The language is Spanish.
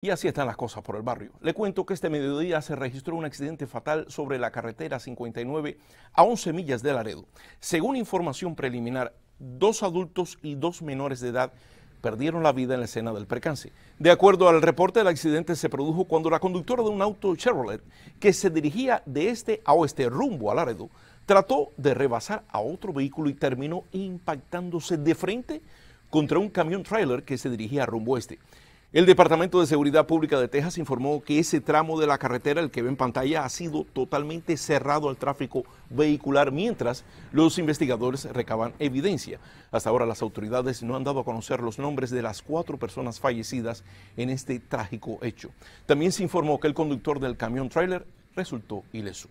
Y así están las cosas por el barrio. Le cuento que este mediodía se registró un accidente fatal sobre la carretera 59 a 11 millas de Laredo. Según información preliminar, dos adultos y dos menores de edad perdieron la vida en la escena del percance. De acuerdo al reporte, el accidente se produjo cuando la conductora de un auto Chevrolet que se dirigía de este a oeste rumbo a Laredo trató de rebasar a otro vehículo y terminó impactándose de frente contra un camión trailer que se dirigía rumbo oeste. El Departamento de Seguridad Pública de Texas informó que ese tramo de la carretera, el que ve en pantalla, ha sido totalmente cerrado al tráfico vehicular mientras los investigadores recaban evidencia. Hasta ahora las autoridades no han dado a conocer los nombres de las cuatro personas fallecidas en este trágico hecho. También se informó que el conductor del camión trailer resultó ileso.